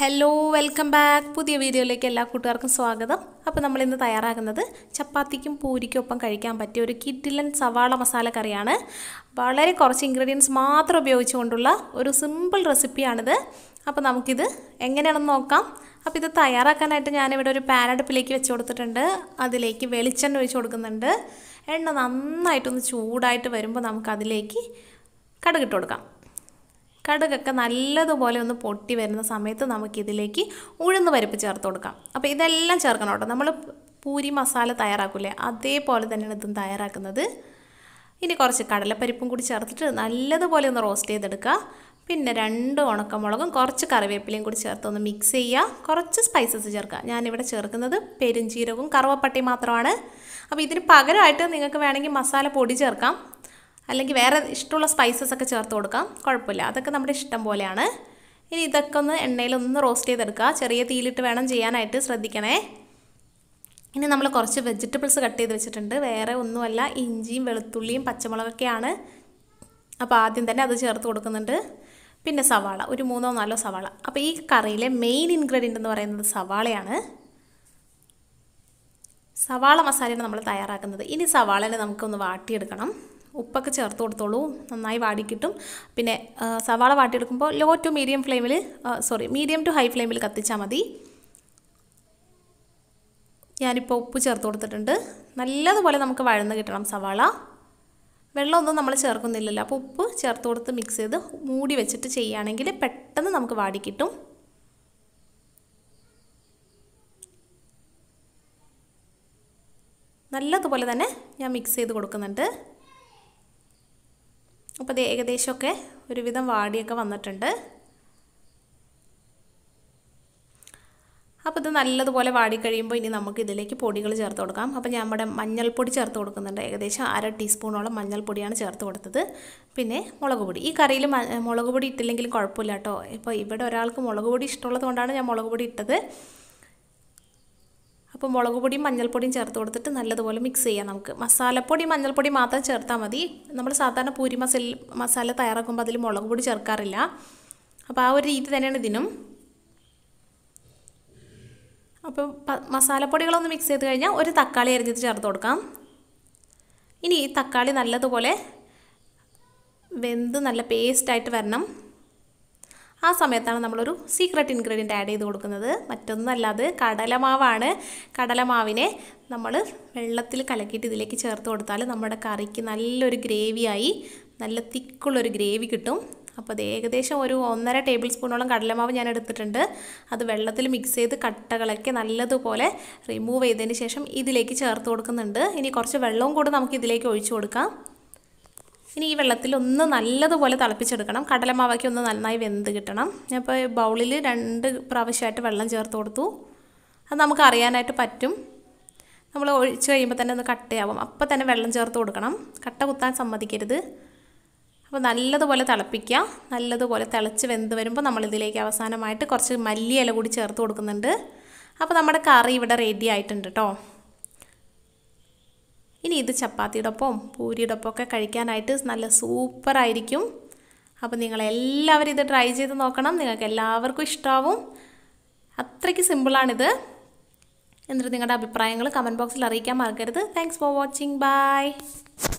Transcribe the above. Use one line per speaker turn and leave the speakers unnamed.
hello welcome back പുതിയ വീഡിയോയിലേക്ക് എല്ലാ കൂട്ടുകാർക്കും സ്വാഗതം അപ്പോൾ നമ്മൾ ഇന്ന് തയ്യാറാക്കുന്നത് ചപ്പാത്തിക്കും പൂരിക്കും ഒപ്പം കഴിക്കാൻ പറ്റിയ ഒരു കിഡിലൻ സവാള മസാല കറിയാണ് വളരെ കുറച്ച് ഇൻഗ്രീഡിയൻസ് മാത്രം ഉപയോഗിച്ചുകൊണ്ടുള്ള ഒരു സിമ്പിൾ റെസിപ്പിയാണിത് അപ്പോൾ നമുക്കിത് എങ്ങനെയാണെന്ന് നോക്കാം അപ്പോൾ ഇത് തയ്യാറാക്കാനായിട്ട് ഞാനിവിടെ ഒരു പാനടുപ്പിലേക്ക് വെച്ച് കൊടുത്തിട്ടുണ്ട് അതിലേക്ക് വെളിച്ചെണ്ണ ഒഴിച്ച് കൊടുക്കുന്നുണ്ട് എണ്ണ നന്നായിട്ടൊന്ന് ചൂടായിട്ട് വരുമ്പോൾ നമുക്കതിലേക്ക് കടുകിട്ട് കൊടുക്കാം കടുകൊക്കെ നല്ലതുപോലെ ഒന്ന് പൊട്ടി വരുന്ന സമയത്ത് നമുക്കിതിലേക്ക് ഉഴുന്ന് പരിപ്പ് ചേർത്ത് കൊടുക്കാം അപ്പോൾ ഇതെല്ലാം ചേർക്കണം കേട്ടോ നമ്മൾ പൂരി മസാല തയ്യാറാക്കില്ലേ അതേപോലെ തന്നെയാണ് ഇതും തയ്യാറാക്കുന്നത് ഇനി കുറച്ച് കടലപ്പരിപ്പും കൂടി ചേർത്തിട്ട് നല്ലതുപോലെ ഒന്ന് റോസ്റ്റ് ചെയ്തെടുക്കുക പിന്നെ രണ്ട് ഉണക്കമുളകും കുറച്ച് കറിവേപ്പിലയും കൂടി ചേർത്ത് ഒന്ന് മിക്സ് ചെയ്യുക കുറച്ച് സ്പൈസസ് ചേർക്കുക ഞാനിവിടെ ചേർക്കുന്നത് പെരുംജീരകവും കറുവപ്പട്ടി മാത്രമാണ് അപ്പോൾ ഇതിന് പകരമായിട്ട് നിങ്ങൾക്ക് വേണമെങ്കിൽ മസാല പൊടി ചേർക്കാം അല്ലെങ്കിൽ വേറെ ഇഷ്ടമുള്ള സ്പൈസസ് ഒക്കെ ചേർത്ത് കൊടുക്കാം കുഴപ്പമില്ല അതൊക്കെ നമ്മുടെ ഇഷ്ടം പോലെയാണ് ഇനി ഇതൊക്കെ ഒന്ന് ഒന്ന് റോസ്റ്റ് ചെയ്തെടുക്കുക ചെറിയ തീയിലിട്ട് വേണം ചെയ്യാനായിട്ട് ശ്രദ്ധിക്കണേ ഇനി നമ്മൾ കുറച്ച് വെജിറ്റബിൾസ് കട്ട് ചെയ്ത് വെച്ചിട്ടുണ്ട് വേറെ ഒന്നുമല്ല ഇഞ്ചിയും വെളുത്തുള്ളിയും പച്ചമുളകൊക്കെയാണ് അപ്പോൾ ആദ്യം തന്നെ അത് ചേർത്ത് കൊടുക്കുന്നുണ്ട് പിന്നെ സവാള ഒരു മൂന്നോ നാലോ സവാള അപ്പോൾ ഈ കറിയിലെ മെയിൻ ഇൻഗ്രീഡിയൻ്റ് എന്ന് പറയുന്നത് സവാളയാണ് സവാള മസാലയാണ് നമ്മൾ തയ്യാറാക്കുന്നത് ഇനി സവാളനെ നമുക്കൊന്ന് വാട്ടിയെടുക്കണം ഉപ്പൊക്കെ ചേർത്ത് കൊടുത്തോളൂ നന്നായി വാടി കിട്ടും പിന്നെ സവാള വാട്ടിയെടുക്കുമ്പോൾ ലോ ടു മീഡിയം ഫ്ലെയിമിൽ സോറി മീഡിയം ടു ഹൈ ഫ്ലെയിമിൽ കത്തിച്ചാൽ മതി ഞാനിപ്പോൾ ഉപ്പ് ചേർത്ത് കൊടുത്തിട്ടുണ്ട് നല്ലതുപോലെ നമുക്ക് വഴന്ന് കിട്ടണം സവാള വെള്ളമൊന്നും നമ്മൾ ചേർക്കുന്നില്ലല്ലോ അപ്പോൾ ഉപ്പ് ചേർത്ത് കൊടുത്ത് മിക്സ് ചെയ്ത് മൂടി വെച്ചിട്ട് ചെയ്യുകയാണെങ്കിൽ പെട്ടെന്ന് നമുക്ക് വാടി കിട്ടും നല്ലതുപോലെ തന്നെ ഞാൻ മിക്സ് ചെയ്ത് കൊടുക്കുന്നുണ്ട് അപ്പോൾ അത് ഏകദേശമൊക്കെ ഒരുവിധം വാടിയൊക്കെ വന്നിട്ടുണ്ട് അപ്പോൾ ഇത് നല്ലതുപോലെ വാടിക്കഴിയുമ്പോൾ ഇനി നമുക്ക് ഇതിലേക്ക് പൊടികൾ ചേർത്ത് കൊടുക്കാം അപ്പോൾ ഞാൻ നമ്മുടെ മഞ്ഞൾപ്പൊടി ചേർത്ത് കൊടുക്കുന്നുണ്ട് ഏകദേശം അര ടീസ്പൂണോളം മഞ്ഞൾപ്പൊടിയാണ് ചേർത്ത് കൊടുത്തത് പിന്നെ മുളക് പൊടി ഈ കറിയിൽ മുളക് പൊടി ഇട്ടില്ലെങ്കിലും കുഴപ്പമില്ല കേട്ടോ ഇപ്പോൾ ഇവിടെ ഒരാൾക്ക് മുളക് പൊടി ഇഷ്ടമുള്ളത് കൊണ്ടാണ് ഞാൻ മുളക് പൊടി ഇട്ടത് അപ്പോൾ മുളക് പൊടിയും മഞ്ഞൾപ്പൊടിയും ചേർത്ത് കൊടുത്തിട്ട് നല്ലതുപോലെ മിക്സ് ചെയ്യാം നമുക്ക് മസാലപ്പൊടി മഞ്ഞൾപ്പൊടി മാത്രം ചേർത്താൽ മതി നമ്മൾ സാധാരണ പൂരി മസാല മസാല തയ്യാറാക്കുമ്പോൾ അതിൽ മുളക് പൊടി ചേർക്കാറില്ല അപ്പോൾ ആ ഒരു രീതി തന്നെയാണ് ഇതിനും അപ്പോൾ മസാലപ്പൊടികളൊന്ന് മിക്സ് ചെയ്ത് കഴിഞ്ഞാൽ ഒരു തക്കാളി അരിഞ്ഞത് ചേർത്ത് കൊടുക്കാം ഇനി ഈ തക്കാളി നല്ലതുപോലെ വെന്ത് നല്ല പേസ്റ്റായിട്ട് വരണം ആ സമയത്താണ് നമ്മളൊരു സീക്രട്ട് ഇൻഗ്രീഡിയൻ്റ് ആഡ് ചെയ്ത് കൊടുക്കുന്നത് മറ്റൊന്നല്ലാതെ കടലമാവാണ് കടലമാവിനെ നമ്മൾ വെള്ളത്തിൽ കലക്കിയിട്ട് ഇതിലേക്ക് ചേർത്ത് കൊടുത്താൽ നമ്മുടെ കറിക്ക് നല്ലൊരു ഗ്രേവിയായി നല്ല തിക്കുള്ളൊരു ഗ്രേവി കിട്ടും അപ്പോൾ അത് ഏകദേശം ഒരു ഒന്നര ടേബിൾ സ്പൂണോളം കടലമാവ് ഞാൻ എടുത്തിട്ടുണ്ട് അത് വെള്ളത്തിൽ മിക്സ് ചെയ്ത് കട്ടകളൊക്കെ നല്ലതുപോലെ റിമൂവ് ചെയ്തതിന് ശേഷം ഇതിലേക്ക് ചേർത്ത് കൊടുക്കുന്നുണ്ട് ഇനി കുറച്ച് വെള്ളവും കൂടെ നമുക്ക് ഇതിലേക്ക് ഒഴിച്ചു കൊടുക്കാം ഇനി ഈ വെള്ളത്തിൽ ഒന്ന് നല്ലതുപോലെ തിളപ്പിച്ചെടുക്കണം കടലമാവയ്ക്ക് ഒന്ന് നന്നായി വെന്ത് കിട്ടണം ഞാൻ ഇപ്പോൾ ബൗളിൽ രണ്ട് പ്രാവശ്യമായിട്ട് വെള്ളം ചേർത്ത് കൊടുത്തു അത് നമുക്ക് അറിയാനായിട്ട് പറ്റും നമ്മൾ ഒഴിച്ച് കഴിയുമ്പോൾ തന്നെ ഒന്ന് കട്ടയാവും അപ്പോൾ തന്നെ വെള്ളം ചേർത്ത് കൊടുക്കണം കട്ട കുത്താൻ സമ്മതിക്കരുത് അപ്പോൾ നല്ലതുപോലെ തിളപ്പിക്കുക നല്ലതുപോലെ തിളച്ച് വെന്ത് വരുമ്പോൾ നമ്മളിതിലേക്ക് അവസാനമായിട്ട് കുറച്ച് മല്ലിയില കൂടി ചേർത്ത് കൊടുക്കുന്നുണ്ട് അപ്പോൾ നമ്മുടെ കറി ഇവിടെ റെഡി ആയിട്ടുണ്ട് കേട്ടോ ഇനി ഇത് ചപ്പാത്തിയുടെ ഒപ്പം പൂരിയുടെ ഒപ്പമൊക്കെ കഴിക്കാനായിട്ട് നല്ല സൂപ്പറായിരിക്കും അപ്പോൾ നിങ്ങളെല്ലാവരും ഇത് ട്രൈ ചെയ്ത് നോക്കണം നിങ്ങൾക്ക് എല്ലാവർക്കും ഇഷ്ടമാവും അത്രയ്ക്ക് സിമ്പിളാണിത് എന്നിട്ട് നിങ്ങളുടെ അഭിപ്രായങ്ങൾ കമൻറ്റ് ബോക്സിൽ അറിയിക്കാൻ മറക്കരുത് താങ്ക്സ് ഫോർ വാച്ചിങ് ബൈ